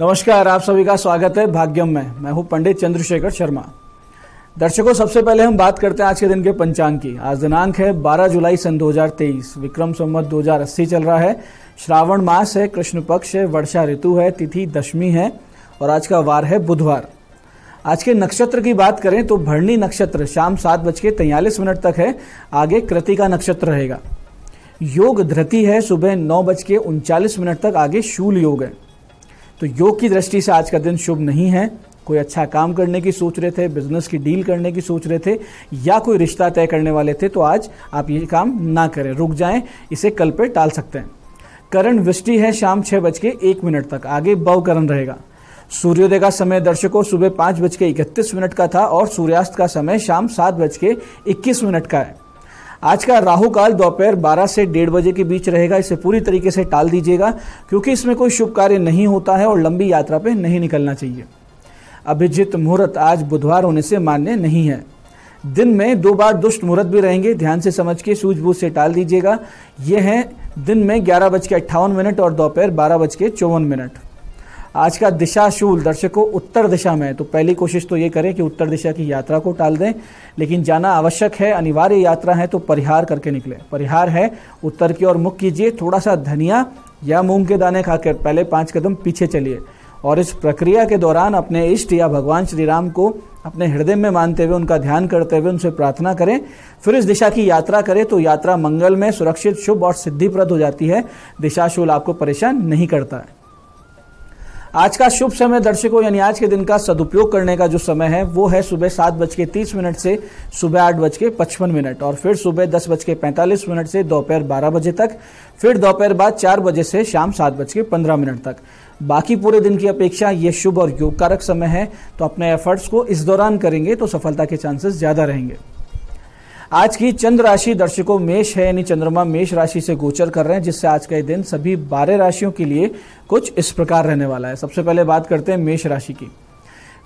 नमस्कार आप सभी का स्वागत है भाग्यम में मैं हूं पंडित चंद्रशेखर शर्मा दर्शकों सबसे पहले हम बात करते हैं आज के दिन के पंचांग की आज दिनांक है 12 जुलाई सन 2023 विक्रम संवत 2080 चल रहा है श्रावण मास है कृष्ण पक्ष है वर्षा ऋतु है तिथि दशमी है और आज का वार है बुधवार आज के नक्षत्र की बात करें तो भरणी नक्षत्र शाम सात बज के तैयलीस मिनट तक है आगे कृति का नक्षत्र रहेगा योग धृति है सुबह नौ बज के उनचालीस मिनट तक आगे शूल योग है तो योग की दृष्टि से आज का दिन शुभ नहीं है कोई अच्छा काम करने की सोच रहे थे बिजनेस की डील करने की सोच रहे थे या कोई रिश्ता तय करने वाले थे तो आज आप ये काम ना करें रुक जाएं इसे कल पर टाल सकते हैं करण वृष्टि है शाम छह बज के एक मिनट तक आगे करण रहेगा सूर्योदय का समय दर्शकों सुबह पांच बज के इकतीस मिनट का था और सूर्यास्त का समय शाम सात बज के इक्कीस मिनट का है आज का राहु काल दोपहर 12 से डेढ़ बजे के बीच रहेगा इसे पूरी तरीके से टाल दीजिएगा क्योंकि इसमें कोई शुभ कार्य नहीं होता है और लंबी यात्रा पर नहीं निकलना चाहिए अभिजित मुहूर्त आज बुधवार होने से मान्य नहीं है दिन में दो बार दुष्ट मुहूर्त भी रहेंगे ध्यान से समझ के सूझबूझ से टाल दीजिएगा यह है दिन में ग्यारह बज के अट्ठावन मिनट और दोपहर बारह बज के चौवन मिनट आज का दिशा शूल दर्शकों उत्तर दिशा में है तो पहली कोशिश तो ये करें कि उत्तर दिशा की यात्रा को टाल दें लेकिन जाना आवश्यक है अनिवार्य यात्रा है तो परिहार करके निकले परिहार है उत्तर की ओर मुख कीजिए थोड़ा सा धनिया या मूंग के दाने खाकर पहले पाँच कदम पीछे चलिए और इस प्रक्रिया के दौरान अपने इष्ट या भगवान श्री राम को अपने हृदय में मानते हुए उनका ध्यान करते हुए उनसे प्रार्थना करें फिर इस दिशा की यात्रा करें तो यात्रा मंगल में सुरक्षित शुभ और सिद्धिप्रद हो जाती है दिशाशूल आपको परेशान नहीं करता है आज का शुभ समय दर्शकों यानी आज के दिन का सदुपयोग करने का जो समय है वो है सुबह सात बज के तीस मिनट से सुबह आठ बज के पचपन मिनट और फिर सुबह दस बज के पैंतालीस मिनट से दोपहर बारह बजे तक फिर दोपहर बाद चार बजे से शाम सात बज के पंद्रह मिनट तक बाकी पूरे दिन की अपेक्षा ये शुभ और योगकारक समय है तो अपने एफर्ट्स को इस दौरान करेंगे तो सफलता के चांसेस ज़्यादा रहेंगे आज की चंद्र राशि दर्शकों मेष है यानी चंद्रमा मेष राशि से गोचर कर रहे हैं जिससे आज का दिन सभी बारह राशियों के लिए कुछ इस प्रकार रहने वाला है सबसे पहले बात करते हैं मेष राशि की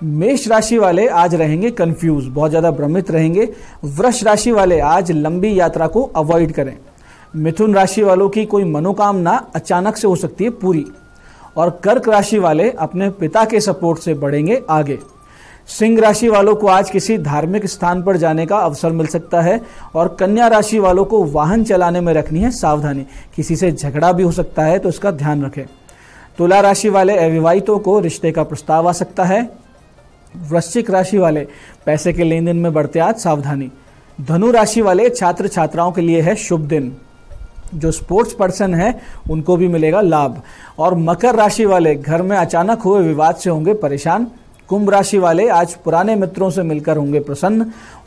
मेष राशि वाले आज रहेंगे कंफ्यूज बहुत ज़्यादा भ्रमित रहेंगे वृक्ष राशि वाले आज लंबी यात्रा को अवॉइड करें मिथुन राशि वालों की कोई मनोकामना अचानक से हो सकती है पूरी और कर्क राशि वाले अपने पिता के सपोर्ट से बढ़ेंगे आगे सिंह राशि वालों को आज किसी धार्मिक स्थान पर जाने का अवसर मिल सकता है और कन्या राशि वालों को वाहन चलाने में रखनी है सावधानी किसी से झगड़ा भी हो सकता है तो इसका ध्यान रखें तुला राशि वाले अविवाहितों को रिश्ते का प्रस्ताव आ सकता है वृश्चिक राशि वाले पैसे के लेन देन में बढ़ते आज सावधानी धनु राशि वाले छात्र छात्राओं के लिए है शुभ दिन जो स्पोर्ट्स पर्सन है उनको भी मिलेगा लाभ और मकर राशि वाले घर में अचानक हुए विवाद से होंगे परेशान कुंभ राशि वाले आज पुराने मित्रों से मिलकर होंगे प्रसन्न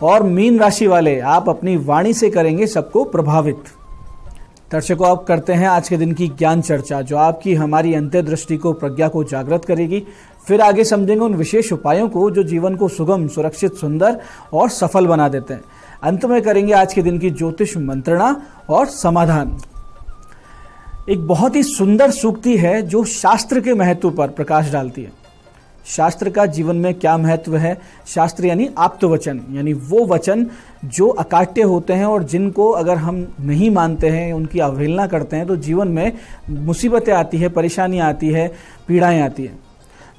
और मीन राशि वाले आप अपनी वाणी से करेंगे सबको प्रभावित दर्शकों आप करते हैं आज के दिन की ज्ञान चर्चा जो आपकी हमारी अंत्य दृष्टि को प्रज्ञा को जागृत करेगी फिर आगे समझेंगे उन विशेष उपायों को जो जीवन को सुगम सुरक्षित सुंदर और सफल बना देते हैं अंत में करेंगे आज के दिन की ज्योतिष मंत्रणा और समाधान एक बहुत ही सुंदर सूक्ति है जो शास्त्र के महत्व पर प्रकाश डालती है शास्त्र का जीवन में क्या महत्व है शास्त्र यानी आप्तवचन यानी वो वचन जो अकाट्य होते हैं और जिनको अगर हम नहीं मानते हैं उनकी अवहेलना करते हैं तो जीवन में मुसीबतें आती है परेशानियाँ आती है पीड़ाएँ आती है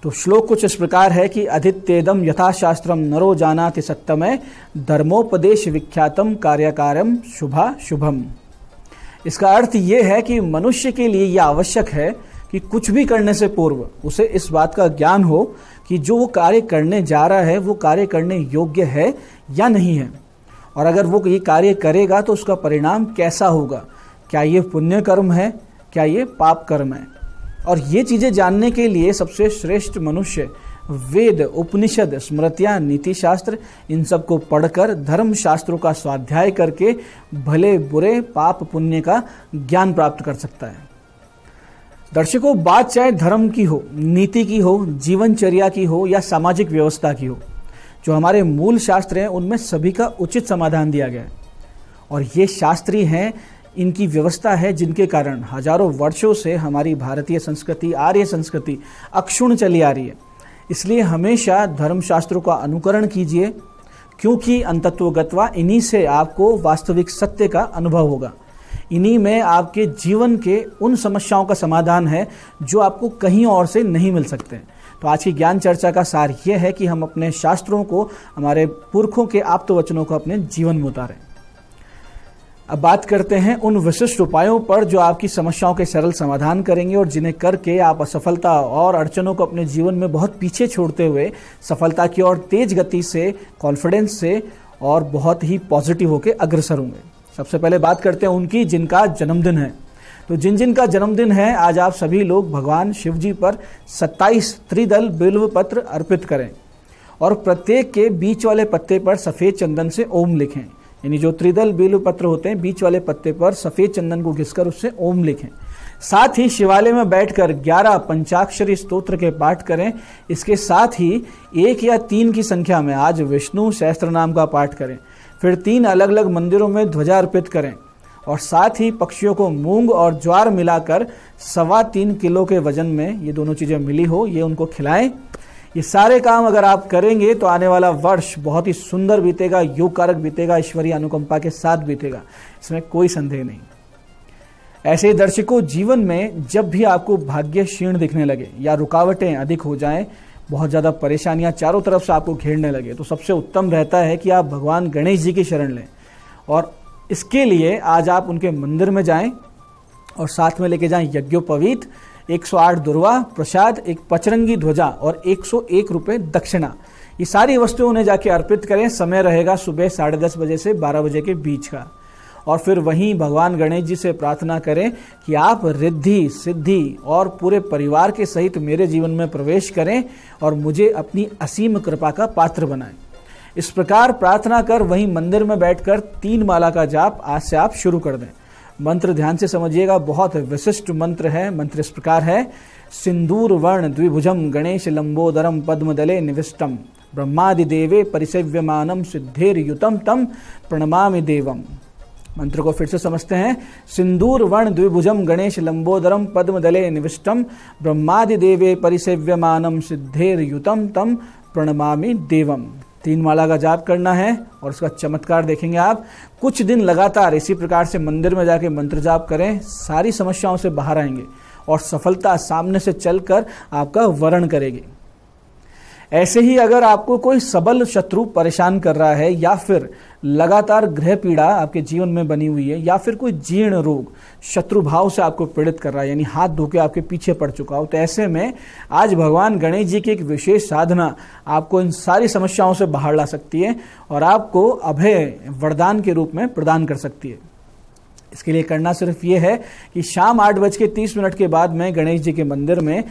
तो श्लोक कुछ इस प्रकार है कि अधित्येदम यथाशास्त्रम नरो जाना सत्तमय सत्यमय धर्मोपदेश विख्यातम कार्यकार शुभा शुभम इसका अर्थ ये है कि मनुष्य के लिए यह आवश्यक है कि कुछ भी करने से पूर्व उसे इस बात का ज्ञान हो कि जो वो कार्य करने जा रहा है वो कार्य करने योग्य है या नहीं है और अगर वो ये कार्य करेगा तो उसका परिणाम कैसा होगा क्या ये पुण्य कर्म है क्या ये पाप कर्म है और ये चीज़ें जानने के लिए सबसे श्रेष्ठ मनुष्य वेद उपनिषद स्मृतियाँ नीति शास्त्र इन सबको पढ़कर धर्म शास्त्रों का स्वाध्याय करके भले बुरे पाप पुण्य का ज्ञान प्राप्त कर सकता है दर्शकों बात चाहे धर्म की हो नीति की हो जीवनचर्या की हो या सामाजिक व्यवस्था की हो जो हमारे मूल शास्त्र हैं उनमें सभी का उचित समाधान दिया गया है और ये शास्त्री हैं इनकी व्यवस्था है जिनके कारण हजारों वर्षों से हमारी भारतीय संस्कृति आर्य संस्कृति अक्षुण चली आ रही है इसलिए हमेशा धर्मशास्त्रों का अनुकरण कीजिए क्योंकि अंतत्वगतवा इन्हीं से आपको वास्तविक सत्य का अनुभव होगा इन्हीं में आपके जीवन के उन समस्याओं का समाधान है जो आपको कहीं और से नहीं मिल सकते तो आज की ज्ञान चर्चा का सार ये है कि हम अपने शास्त्रों को हमारे पुरखों के आप्त वचनों को अपने जीवन में उतारें अब बात करते हैं उन विशिष्ट उपायों पर जो आपकी समस्याओं के सरल समाधान करेंगे और जिन्हें करके आप असफलता और अड़चनों को अपने जीवन में बहुत पीछे छोड़ते हुए सफलता की ओर तेज गति से कॉन्फिडेंस से और बहुत ही पॉजिटिव होकर अग्रसर होंगे सबसे पहले बात करते हैं उनकी जिनका जन्मदिन है तो जिन जिन का जन्मदिन है आज आप सभी लोग भगवान शिव जी पर 27 त्रिदल बिल्व पत्र अर्पित करें और प्रत्येक के बीच वाले पत्ते पर सफ़ेद चंदन से ओम लिखें यानी जो त्रिदल बिल्व पत्र होते हैं बीच वाले पत्ते पर सफ़ेद चंदन को घिसकर उससे ओम लिखें साथ ही शिवालय में बैठकर 11 पंचाक्षरी स्तोत्र के पाठ करें इसके साथ ही एक या तीन की संख्या में आज विष्णु सहस्त्र नाम का पाठ करें फिर तीन अलग अलग मंदिरों में ध्वजा अर्पित करें और साथ ही पक्षियों को मूंग और ज्वार मिलाकर सवा तीन किलो के वजन में ये दोनों चीज़ें मिली हो ये उनको खिलाएं ये सारे काम अगर आप करेंगे तो आने वाला वर्ष बहुत ही सुंदर बीतेगा कारक बीतेगा ईश्वरीय अनुकंपा के साथ बीतेगा इसमें कोई संदेह नहीं ऐसे दर्शकों जीवन में जब भी आपको भाग्य क्षीण दिखने लगे या रुकावटें अधिक हो जाएं बहुत ज़्यादा परेशानियाँ चारों तरफ से आपको घेरने लगे तो सबसे उत्तम रहता है कि आप भगवान गणेश जी की शरण लें और इसके लिए आज आप उनके मंदिर में जाएं और साथ में लेके जाएं यज्ञोपवीत 108 दुर्वा प्रसाद एक पचरंगी ध्वजा और 101 रुपए दक्षिणा ये सारी वस्तुएं उन्हें जाके अर्पित करें समय रहेगा सुबह साढ़े दस बजे से बारह बजे के बीच का और फिर वहीं भगवान गणेश जी से प्रार्थना करें कि आप रिद्धि सिद्धि और पूरे परिवार के सहित मेरे जीवन में प्रवेश करें और मुझे अपनी असीम कृपा का पात्र बनाएं इस प्रकार प्रार्थना कर वहीं मंदिर में बैठकर तीन माला का जाप आज से आप शुरू कर दें मंत्र ध्यान से समझिएगा बहुत विशिष्ट मंत्र है मंत्र इस प्रकार है सिंदूर वर्ण द्विभुजम गणेश लंबोदरम पद्म दले निविष्टम ब्रह्मादिदेवे परिसेव्यमानम सिद्धेर युतम तम प्रणमा देवम मंत्र को फिर से समझते हैं सिंदूर वर्ण द्विभुजम गणेश लंबोदरम पद्म दले निविष्टम ब्रह्मादिदेवे परिसेव्यमानम युतम तम प्रणमामी देवम तीन माला का जाप करना है और उसका चमत्कार देखेंगे आप कुछ दिन लगातार इसी प्रकार से मंदिर में जाके मंत्र जाप करें सारी समस्याओं से बाहर आएंगे और सफलता सामने से चलकर आपका वर्ण करेगी ऐसे ही अगर आपको कोई सबल शत्रु परेशान कर रहा है या फिर लगातार गृह पीड़ा आपके जीवन में बनी हुई है या फिर कोई जीर्ण रोग शत्रु भाव से आपको पीड़ित कर रहा है यानी हाथ धो के आपके पीछे पड़ चुका हो तो ऐसे में आज भगवान गणेश जी की एक विशेष साधना आपको इन सारी समस्याओं से बाहर ला सकती है और आपको अभय वरदान के रूप में प्रदान कर सकती है इसके लिए करना सिर्फ ये है कि शाम आठ बज के तीस मिनट के बाद में गणेश जी के मंदिर में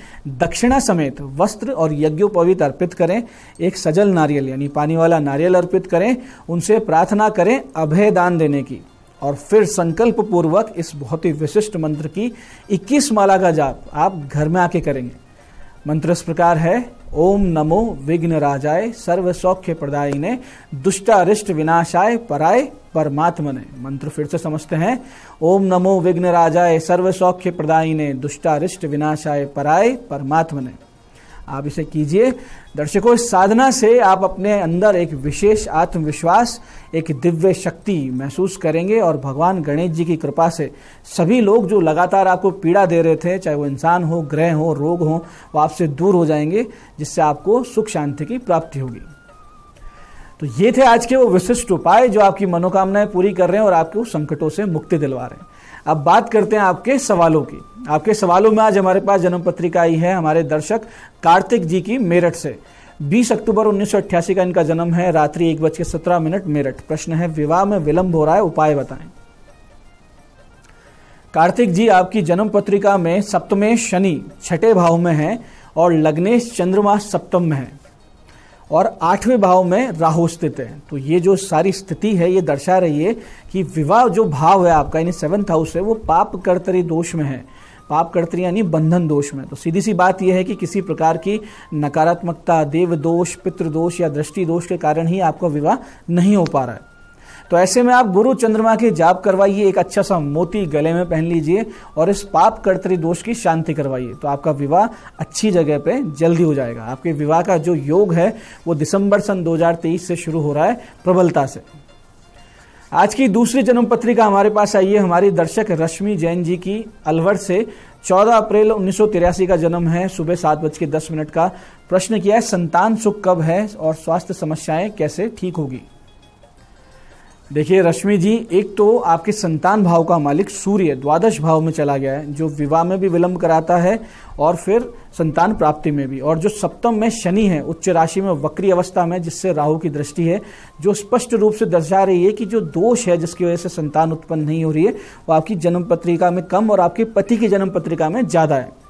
दक्षिणा समेत वस्त्र और यज्ञोपवीत अर्पित करें एक सजल नारियल यानी पानी वाला नारियल अर्पित करें उनसे प्रार्थना करें अभय दान देने की और फिर संकल्प पूर्वक इस बहुत ही विशिष्ट मंत्र की 21 माला का जाप आप घर में आके करेंगे मंत्र इस प्रकार है ओम नमो विघ्न राजाय सर्व सौख्य प्रदाय ने दुष्टारिष्ट विनाशाय पराय परमात्मा ने मंत्र फिर से समझते हैं ओम नमो विघ्न राजाय सर्व सौख्य प्रदाय ने दुष्टारिष्ट विनाशाय पराय परमात्मा ने आप इसे कीजिए दर्शकों इस साधना से आप अपने अंदर एक विशेष आत्मविश्वास एक दिव्य शक्ति महसूस करेंगे और भगवान गणेश जी की कृपा से सभी लोग जो लगातार आपको पीड़ा दे रहे थे चाहे वो इंसान हो ग्रह हो रोग हो वो आपसे दूर हो जाएंगे जिससे आपको सुख शांति की प्राप्ति होगी तो ये थे आज के वो विशिष्ट उपाय जो आपकी मनोकामनाएं पूरी कर रहे हैं और आपको संकटों से मुक्ति दिलवा रहे हैं अब बात करते हैं आपके सवालों की आपके सवालों में आज हमारे पास जन्म पत्रिका आई है हमारे दर्शक कार्तिक जी की मेरठ से 20 अक्टूबर 1988 का इनका जन्म है रात्रि एक बज के सत्रह मिनट मेरठ प्रश्न है विवाह में विलंब हो रहा है उपाय बताएं कार्तिक जी आपकी जन्म पत्रिका में सप्तमेश शनि छठे भाव में है और लग्नेश चंद्रमा सप्तम में है और आठवें भाव में राहु स्थित है तो ये जो सारी स्थिति है ये दर्शा रही है कि विवाह जो भाव है आपका यानी सेवन्थ हाउस है वो पाप कर्तरी दोष में है पाप कर्तरी यानी बंधन दोष में तो सीधी सी बात यह है कि किसी प्रकार की नकारात्मकता देव दोष पितृ दोष या दृष्टि दोष के कारण ही आपका विवाह नहीं हो पा रहा है तो ऐसे में आप गुरु चंद्रमा की जाप करवाइए एक अच्छा सा मोती गले में पहन लीजिए और इस पाप कर्तरी दोष की शांति करवाइए तो आपका विवाह अच्छी जगह पे जल्दी हो जाएगा आपके विवाह का जो योग है वो दिसंबर सन 2023 से शुरू हो रहा है प्रबलता से आज की दूसरी जन्म पत्रिका हमारे पास आई है हमारी दर्शक रश्मि जैन जी की अलवर से 14 अप्रैल उन्नीस का जन्म है सुबह सात बज के दस मिनट का प्रश्न किया है संतान सुख कब है और स्वास्थ्य समस्याएं कैसे ठीक होगी देखिए रश्मि जी एक तो आपके संतान भाव का मालिक सूर्य द्वादश भाव में चला गया है जो विवाह में भी विलंब कराता है और फिर संतान प्राप्ति में भी और जो सप्तम में शनि है उच्च राशि में वक्री अवस्था में जिससे राहु की दृष्टि है जो स्पष्ट रूप से दर्शा रही है कि जो दोष है जिसकी वजह से संतान उत्पन्न नहीं हो रही है वो आपकी जन्म पत्रिका में कम और आपके पति की जन्म पत्रिका में ज़्यादा है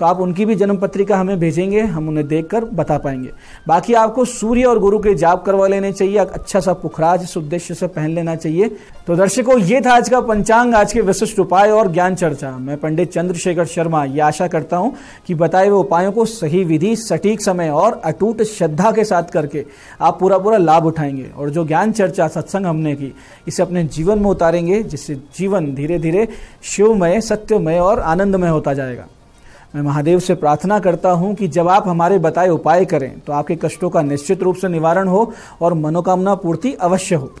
तो आप उनकी भी जन्म पत्रिका हमें भेजेंगे हम उन्हें देख बता पाएंगे बाकी आपको सूर्य और गुरु के जाप करवा लेने चाहिए अच्छा सा पुखराज इस उद्देश्य से पहन लेना चाहिए तो दर्शकों ये था आज का पंचांग आज के विशिष्ट उपाय और ज्ञान चर्चा मैं पंडित चंद्रशेखर शर्मा ये आशा करता हूँ कि बताए हुए उपायों को सही विधि सटीक समय और अटूट श्रद्धा के साथ करके आप पूरा पूरा लाभ उठाएंगे और जो ज्ञान चर्चा सत्संग हमने की इसे अपने जीवन में उतारेंगे जिससे जीवन धीरे धीरे शिवमय सत्यमय और आनंदमय होता जाएगा मैं महादेव से प्रार्थना करता हूँ कि जब आप हमारे बताए उपाय करें तो आपके कष्टों का निश्चित रूप से निवारण हो और मनोकामना पूर्ति अवश्य हो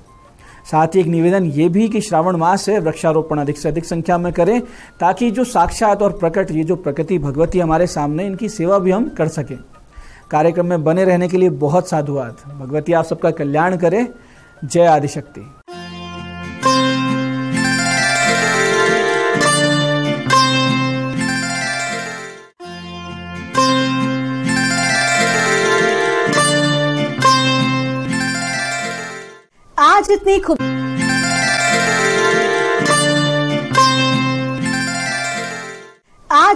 साथ ही एक निवेदन ये भी कि श्रावण मास है वृक्षारोपण अधिक से अधिक संख्या में करें ताकि जो साक्षात और प्रकट ये जो प्रकृति भगवती हमारे सामने इनकी सेवा भी हम कर सकें कार्यक्रम में बने रहने के लिए बहुत साधुवाद भगवती आप सबका कल्याण करें जय आदिशक्ति इतनी खूब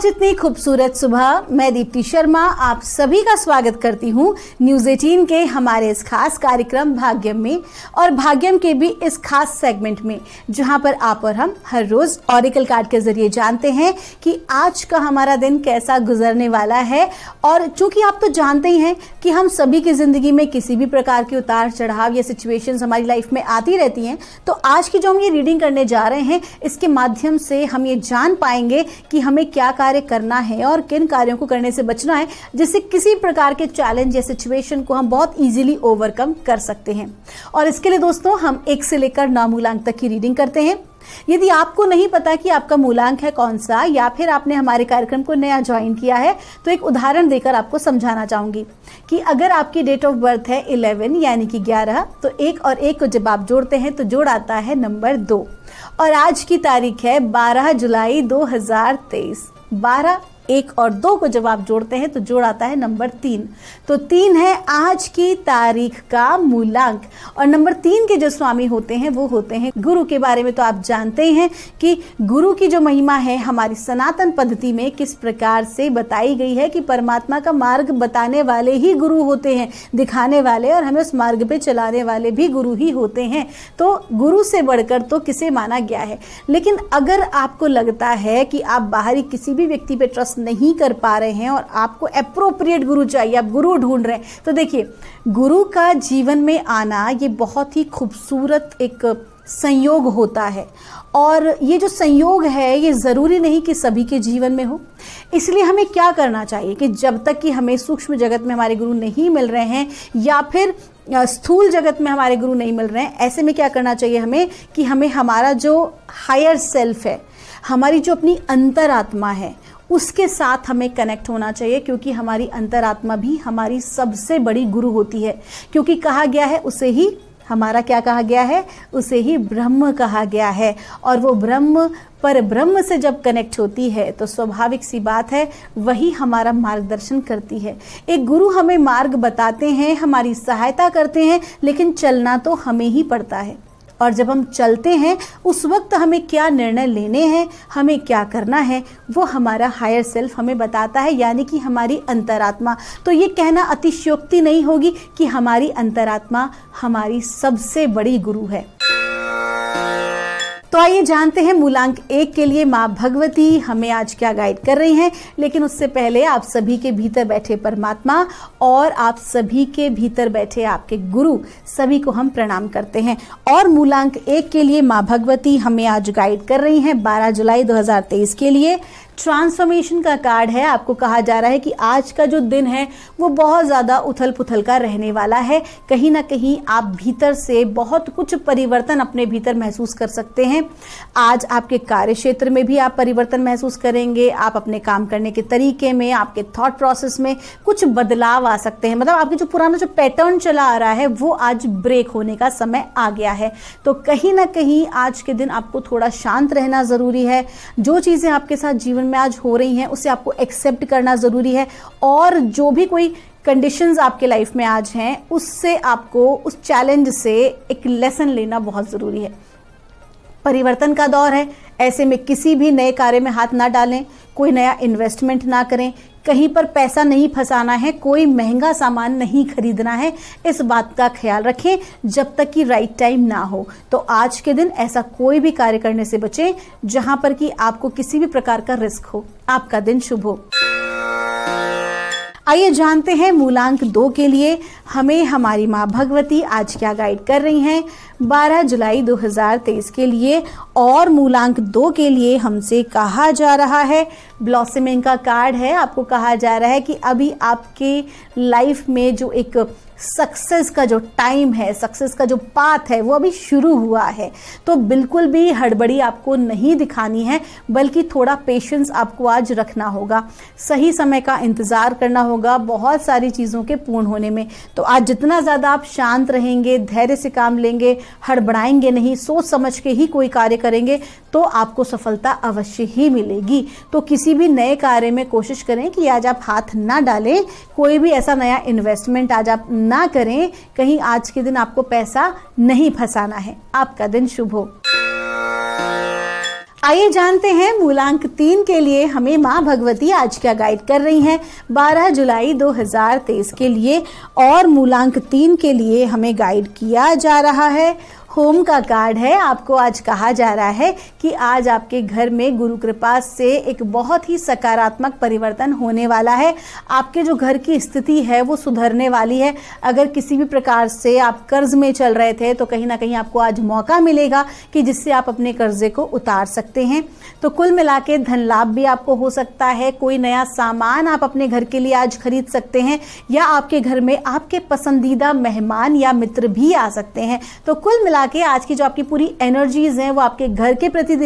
आज इतनी खूबसूरत सुबह मैं दीप्ति शर्मा आप सभी का स्वागत करती हूँ न्यूज एटीन के हमारे इस खास कार्यक्रम भाग्यम में और भाग्यम के भी इस खास सेगमेंट में जहाँ पर आप और हम हर रोज ऑरिकल कार्ड के जरिए जानते हैं कि आज का हमारा दिन कैसा गुजरने वाला है और चूंकि आप तो जानते ही हैं कि हम सभी की जिंदगी में किसी भी प्रकार के उतार चढ़ाव या सिचुएशन हमारी लाइफ में आती रहती हैं तो आज की जो हम ये रीडिंग करने जा रहे हैं इसके माध्यम से हम ये जान पाएंगे कि हमें क्या कार्य कार्य करना है और किन कार्यों को करने से बचना है जिससे किसी प्रकार के चैलेंज या सिचुएशन को हम बहुत इजीली ओवरकम कर सकते हैं और इसके लिए दोस्तों हम एक से लेकर नौ मूलांक तक की रीडिंग करते हैं यदि आपको नहीं पता कि आपका मूलांक है कौन सा या फिर आपने हमारे कार्यक्रम को नया ज्वाइन किया है तो एक उदाहरण देकर आपको समझाना चाहूंगी कि अगर आपकी डेट ऑफ बर्थ है 11 यानी कि 11 तो एक और एक को जब आप जोड़ते हैं तो जोड़ आता है नंबर दो और आज की तारीख है 12 जुलाई 2023 बारह एक और दो को जब आप जोड़ते हैं तो जोड़ आता है नंबर तीन तो तीन है आज की तारीख का मूलांक और नंबर तीन के जो स्वामी होते हैं वो होते हैं गुरु के बारे में तो आप जानते हैं कि गुरु की जो महिमा है हमारी सनातन पद्धति में किस प्रकार से बताई गई है कि परमात्मा का मार्ग बताने वाले ही गुरु होते हैं दिखाने वाले और हमें उस मार्ग पर चलाने वाले भी गुरु ही होते हैं तो गुरु से बढ़कर तो किसे माना गया है लेकिन अगर आपको लगता है कि आप बाहरी किसी भी व्यक्ति पर ट्रस्ट नहीं कर पा रहे हैं और आपको अप्रोप्रिएट गुरु चाहिए आप गुरु ढूंढ रहे हैं तो देखिए गुरु का जीवन में आना ये बहुत ही खूबसूरत एक संयोग होता है और ये जो संयोग है ये ज़रूरी नहीं कि सभी के जीवन में हो इसलिए हमें क्या करना चाहिए कि जब तक कि हमें सूक्ष्म जगत में हमारे गुरु नहीं मिल रहे हैं या फिर स्थूल जगत में हमारे गुरु नहीं मिल रहे हैं ऐसे में क्या करना चाहिए हमें कि हमें हमारा जो हायर सेल्फ है हमारी जो अपनी अंतर आत्मा है उसके साथ हमें कनेक्ट होना चाहिए क्योंकि हमारी अंतरात्मा भी हमारी सबसे बड़ी गुरु होती है क्योंकि कहा गया है उसे ही हमारा क्या कहा गया है उसे ही ब्रह्म कहा गया है और वो ब्रह्म पर ब्रह्म से जब कनेक्ट होती है तो स्वाभाविक सी बात है वही हमारा मार्गदर्शन करती है एक गुरु हमें मार्ग बताते हैं हमारी सहायता करते हैं लेकिन चलना तो हमें ही पड़ता है और जब हम चलते हैं उस वक्त हमें क्या निर्णय लेने हैं हमें क्या करना है वो हमारा हायर सेल्फ हमें बताता है यानी कि हमारी अंतरात्मा तो ये कहना अतिशयोक्ति नहीं होगी कि हमारी अंतरात्मा हमारी सबसे बड़ी गुरु है तो आइए जानते हैं मूलांक एक के लिए माँ भगवती हमें आज क्या गाइड कर रही हैं लेकिन उससे पहले आप सभी के भीतर बैठे परमात्मा और आप सभी के भीतर बैठे आपके गुरु सभी को हम प्रणाम करते हैं और मूलांक एक के लिए माँ भगवती हमें आज गाइड कर रही हैं 12 जुलाई 2023 के लिए ट्रांसफॉर्मेशन का कार्ड है आपको कहा जा रहा है कि आज का जो दिन है वो बहुत ज़्यादा उथल पुथल का रहने वाला है कहीं ना कहीं आप भीतर से बहुत कुछ परिवर्तन अपने भीतर महसूस कर सकते हैं आज आपके कार्य क्षेत्र में भी आप परिवर्तन महसूस करेंगे आप अपने काम करने के तरीके में आपके थॉट प्रोसेस में कुछ बदलाव आ सकते हैं मतलब आपके जो पुराना जो पैटर्न चला आ रहा है वो आज ब्रेक होने का समय आ गया है तो कहीं ना कहीं आज के दिन आपको थोड़ा शांत रहना ज़रूरी है जो चीज़ें आपके साथ जीवन जीवन में आज हो रही हैं उसे आपको एक्सेप्ट करना ज़रूरी है और जो भी कोई कंडीशंस आपके लाइफ में आज हैं उससे आपको उस चैलेंज से एक लेसन लेना बहुत ज़रूरी है परिवर्तन का दौर है ऐसे में किसी भी नए कार्य में हाथ ना डालें कोई नया इन्वेस्टमेंट ना करें कहीं पर पैसा नहीं फंसाना है कोई महंगा सामान नहीं खरीदना है इस बात का ख्याल रखें जब तक कि राइट टाइम ना हो तो आज के दिन ऐसा कोई भी कार्य करने से बचें जहां पर कि आपको किसी भी प्रकार का रिस्क हो आपका दिन शुभ हो आइए जानते हैं मूलांक दो के लिए हमें हमारी माँ भगवती आज क्या गाइड कर रही हैं 12 जुलाई 2023 के लिए और मूलांक दो के लिए हमसे कहा जा रहा है ब्लॉसमिंग का कार्ड है आपको कहा जा रहा है कि अभी आपके लाइफ में जो एक सक्सेस का जो टाइम है सक्सेस का जो पाथ है वो अभी शुरू हुआ है तो बिल्कुल भी हड़बड़ी आपको नहीं दिखानी है बल्कि थोड़ा पेशेंस आपको आज रखना होगा सही समय का इंतज़ार करना होगा बहुत सारी चीज़ों के पूर्ण होने में तो आज जितना ज़्यादा आप शांत रहेंगे धैर्य से काम लेंगे हड़बड़ाएंगे नहीं सोच समझ के ही कोई कार्य करेंगे तो आपको सफलता अवश्य ही मिलेगी तो किसी किसी भी नए कार्य में कोशिश करें कि आज आप हाथ ना डालें कोई भी ऐसा नया इन्वेस्टमेंट आज आप ना करें कहीं आज के दिन आपको पैसा नहीं फंसाना है आपका दिन शुभ हो आइए जानते हैं मूलांक तीन के लिए हमें माँ भगवती आज क्या गाइड कर रही हैं 12 जुलाई 2023 के लिए और मूलांक तीन के लिए हमें गाइड किया जा रहा है होम का कार्ड है आपको आज कहा जा रहा है कि आज आपके घर में गुरु कृपा से एक बहुत ही सकारात्मक परिवर्तन होने वाला है आपके जो घर की स्थिति है वो सुधरने वाली है अगर किसी भी प्रकार से आप कर्ज में चल रहे थे तो कहीं ना कहीं आपको आज मौका मिलेगा कि जिससे आप अपने कर्जे को उतार सकते हैं तो कुल मिला के धन लाभ भी आपको हो सकता है कोई नया सामान आप अपने घर के लिए आज खरीद सकते हैं या आपके घर में आपके पसंदीदा मेहमान या मित्र भी आ सकते हैं तो कुल मिला जाके आज की जो आपकी पूरी एनर्जीज हैं वो आपके घर के प्रति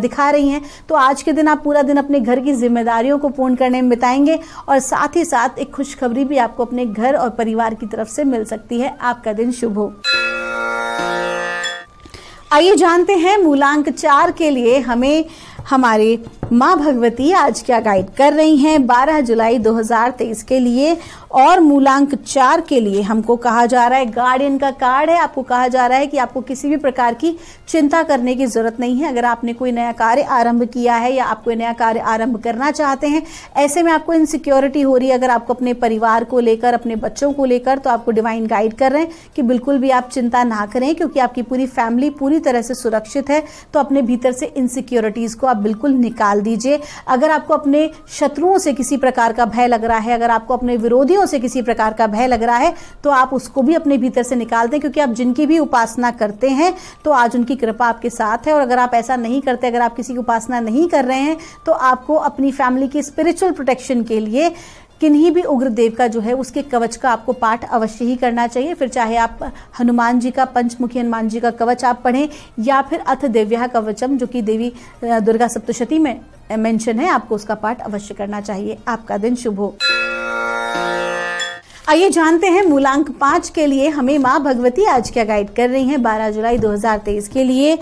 दिखा रही हैं तो आज के दिन आप पूरा दिन अपने घर की जिम्मेदारियों को पूर्ण करने में बिताएंगे और साथ ही साथ एक खुशखबरी भी आपको अपने घर और परिवार की तरफ से मिल सकती है आपका दिन शुभ हो आइए जानते हैं मूलांक चार के लिए हमें हमारे माँ भगवती आज क्या गाइड कर रही हैं 12 जुलाई 2023 के लिए और मूलांक चार के लिए हमको कहा जा रहा है गार्डियन का कार्ड है आपको कहा जा रहा है कि आपको किसी भी प्रकार की चिंता करने की ज़रूरत नहीं है अगर आपने कोई नया कार्य आरंभ किया है या आप कोई नया कार्य आरंभ करना चाहते हैं ऐसे में आपको इनसिक्योरिटी हो रही है अगर आपको अपने परिवार को लेकर अपने बच्चों को लेकर तो आपको डिवाइन गाइड कर रहे हैं कि बिल्कुल भी आप चिंता ना करें क्योंकि आपकी पूरी फैमिली पूरी तरह से सुरक्षित है तो अपने भीतर से इनसिक्योरिटीज़ को आप बिल्कुल निकाल दीजिए अगर आपको अपने शत्रुओं से किसी प्रकार का भय लग रहा है अगर आपको अपने विरोधियों से किसी प्रकार का भय लग रहा है तो आप उसको भी अपने भीतर से निकाल दें क्योंकि आप जिनकी भी उपासना करते हैं तो आज उनकी कृपा आपके साथ है और अगर आप ऐसा नहीं करते अगर आप किसी की उपासना नहीं कर रहे हैं तो आपको अपनी फैमिली की स्पिरिचुअल प्रोटेक्शन के लिए किन्हीं भी देव का जो है उसके कवच का आपको पाठ अवश्य ही करना चाहिए फिर चाहे आप हनुमान जी का पंचमुखी हनुमान जी का कवच आप पढ़ें या फिर अथ देव्या कवचम जो कि देवी दुर्गा सप्तशती में मेंशन है आपको उसका पाठ अवश्य करना चाहिए आपका दिन शुभ हो आइए जानते हैं मूलांक पांच के लिए हमें माँ भगवती आज क्या गाइड कर रही हैं 12 जुलाई 2023 के लिए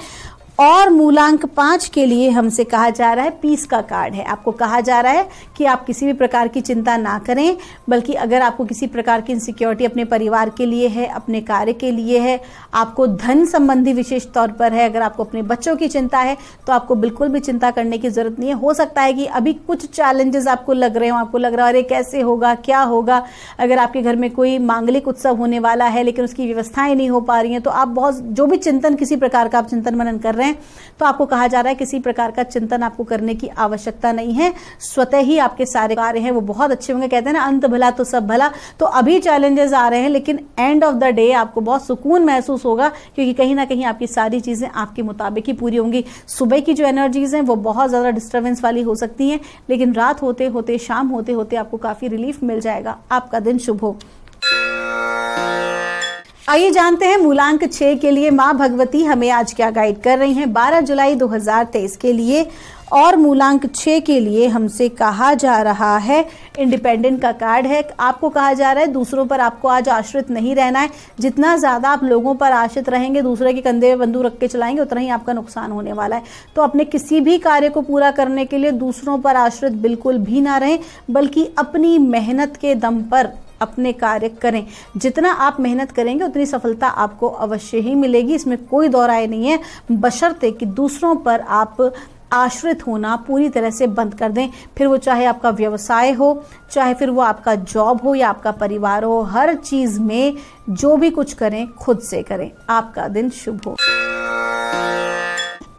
और मूलांक पांच के लिए हमसे कहा जा रहा है पीस का कार्ड है आपको कहा जा रहा है कि आप किसी भी प्रकार की चिंता ना करें बल्कि अगर आपको किसी प्रकार की इनसिक्योरिटी अपने परिवार के लिए है अपने कार्य के लिए है आपको धन संबंधी विशेष तौर पर है अगर आपको अपने बच्चों की चिंता है तो आपको बिल्कुल भी चिंता करने की ज़रूरत नहीं है हो सकता है कि अभी कुछ चैलेंजेस आपको लग रहे हो आपको लग रहा है अरे कैसे होगा क्या होगा अगर आपके घर में कोई मांगलिक उत्सव होने वाला है लेकिन उसकी व्यवस्थाएं नहीं हो पा रही हैं तो आप बहुत जो भी चिंतन किसी प्रकार का आप चिंतन मनन कर रहे रहे हैं तो आपको कहा जा रहा है किसी प्रकार का चिंतन आपको करने की आवश्यकता नहीं है स्वतः ही आपके सारे कार्य हैं वो बहुत अच्छे होंगे कहते हैं ना अंत भला तो सब भला तो अभी चैलेंजेस आ रहे हैं लेकिन एंड ऑफ द डे आपको बहुत सुकून महसूस होगा क्योंकि कहीं ना कहीं आपकी सारी चीज़ें आपके मुताबिक ही पूरी होंगी सुबह की जो एनर्जीज हैं वो बहुत ज़्यादा डिस्टर्बेंस वाली हो सकती हैं लेकिन रात होते होते शाम होते होते आपको काफ़ी रिलीफ मिल जाएगा आपका दिन शुभ हो आइए जानते हैं मूलांक छः के लिए माँ भगवती हमें आज क्या गाइड कर रही हैं 12 जुलाई 2023 के लिए और मूलांक छः के लिए हमसे कहा जा रहा है इंडिपेंडेंट का कार्ड है आपको कहा जा रहा है दूसरों पर आपको आज आश्रित नहीं रहना है जितना ज़्यादा आप लोगों पर आश्रित रहेंगे दूसरे के कंधे में बंदूक रख के चलाएंगे उतना ही आपका नुकसान होने वाला है तो अपने किसी भी कार्य को पूरा करने के लिए दूसरों पर आश्रित बिल्कुल भी ना रहें बल्कि अपनी मेहनत के दम पर अपने कार्य करें जितना आप मेहनत करेंगे उतनी सफलता आपको अवश्य ही मिलेगी इसमें कोई दो राय नहीं है बशर्ते कि दूसरों पर आप आश्रित होना पूरी तरह से बंद कर दें फिर वो चाहे आपका व्यवसाय हो चाहे फिर वो आपका जॉब हो या आपका परिवार हो हर चीज़ में जो भी कुछ करें खुद से करें आपका दिन शुभ हो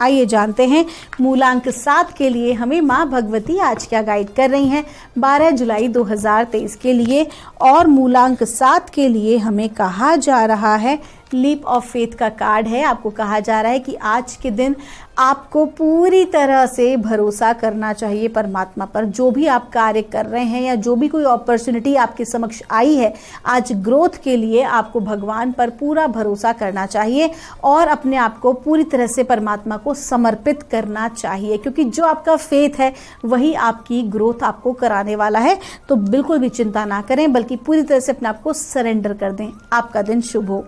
आइए जानते हैं मूलांक सात के लिए हमें माँ भगवती आज क्या गाइड कर रही हैं 12 जुलाई 2023 के लिए और मूलांक सात के लिए हमें कहा जा रहा है लीप ऑफ फेथ का कार्ड है आपको कहा जा रहा है कि आज के दिन आपको पूरी तरह से भरोसा करना चाहिए परमात्मा पर जो भी आप कार्य कर रहे हैं या जो भी कोई अपॉर्चुनिटी आपके समक्ष आई है आज ग्रोथ के लिए आपको भगवान पर पूरा भरोसा करना चाहिए और अपने आप को पूरी तरह से परमात्मा को समर्पित करना चाहिए क्योंकि जो आपका फेथ है वही आपकी ग्रोथ आपको कराने वाला है तो बिल्कुल भी चिंता ना करें बल्कि पूरी तरह से अपने आप को सरेंडर कर दें आपका दिन शुभ हो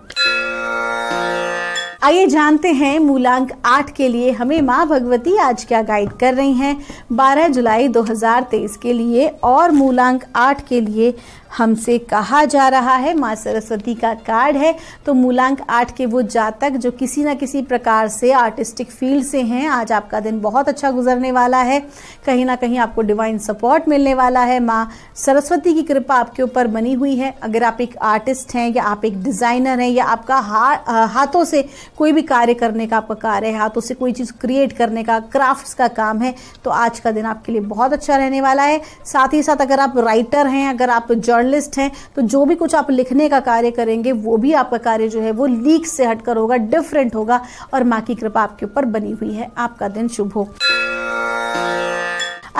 आइए जानते हैं मूलांक आठ के लिए हमें माँ भगवती आज क्या गाइड कर रही हैं 12 जुलाई 2023 के लिए और मूलांक आठ के लिए हमसे कहा जा रहा है माँ सरस्वती का कार्ड है तो मूलांक आठ के वो जातक जो किसी ना किसी प्रकार से आर्टिस्टिक फील्ड से हैं आज आपका दिन बहुत अच्छा गुजरने वाला है कहीं ना कहीं आपको डिवाइन सपोर्ट मिलने वाला है माँ सरस्वती की कृपा आपके ऊपर बनी हुई है अगर आप एक आर्टिस्ट हैं या आप एक डिज़ाइनर हैं या आपका हा, हाथों से कोई भी कार्य करने का आपका कार्य है हाथों से कोई चीज़ क्रिएट करने का क्राफ्ट्स का काम है तो आज का दिन आपके लिए बहुत अच्छा रहने वाला है साथ ही साथ अगर आप राइटर हैं अगर आप जर्नल जर्नलिस्ट हैं तो जो भी कुछ आप लिखने का कार्य करेंगे वो भी आपका कार्य जो है वो लीक से हटकर होगा डिफरेंट होगा और माँ की कृपा आपके ऊपर बनी हुई है आपका दिन शुभ हो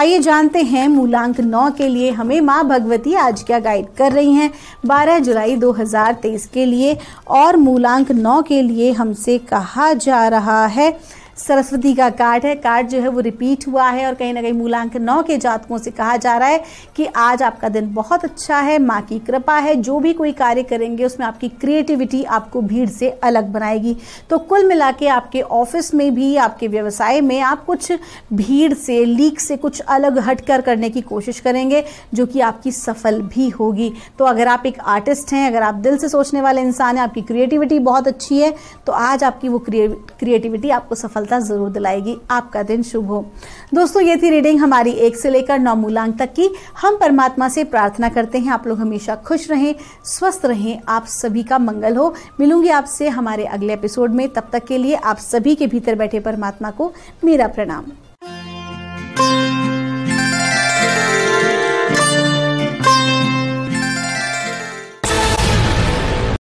आइए जानते हैं मूलांक नौ के लिए हमें माँ भगवती आज क्या गाइड कर रही हैं 12 जुलाई 2023 के लिए और मूलांक नौ के लिए हमसे कहा जा रहा है सरस्वती का कार्ड है कार्ड जो है वो रिपीट हुआ है और कहीं ना कहीं मूलांक नौ के जातकों से कहा जा रहा है कि आज आपका दिन बहुत अच्छा है माँ की कृपा है जो भी कोई कार्य करेंगे उसमें आपकी क्रिएटिविटी आपको भीड़ से अलग बनाएगी तो कुल मिला के आपके ऑफिस में भी आपके व्यवसाय में आप कुछ भीड़ से लीक से कुछ अलग हटकर करने की कोशिश करेंगे जो कि आपकी सफल भी होगी तो अगर आप एक आर्टिस्ट हैं अगर आप दिल से सोचने वाले इंसान हैं आपकी क्रिएटिविटी बहुत अच्छी है तो आज आपकी वो क्रिएटिविटी आपको सफल सफलता जरूर दिलाएगी आपका दिन शुभ हो दोस्तों ये थी रीडिंग हमारी एक से लेकर नौ मूलांक तक की हम परमात्मा से प्रार्थना करते हैं आप लोग हमेशा खुश रहें स्वस्थ रहें आप सभी का मंगल हो मिलूंगी आपसे हमारे अगले एपिसोड में तब तक के लिए आप सभी के भीतर बैठे परमात्मा को मेरा प्रणाम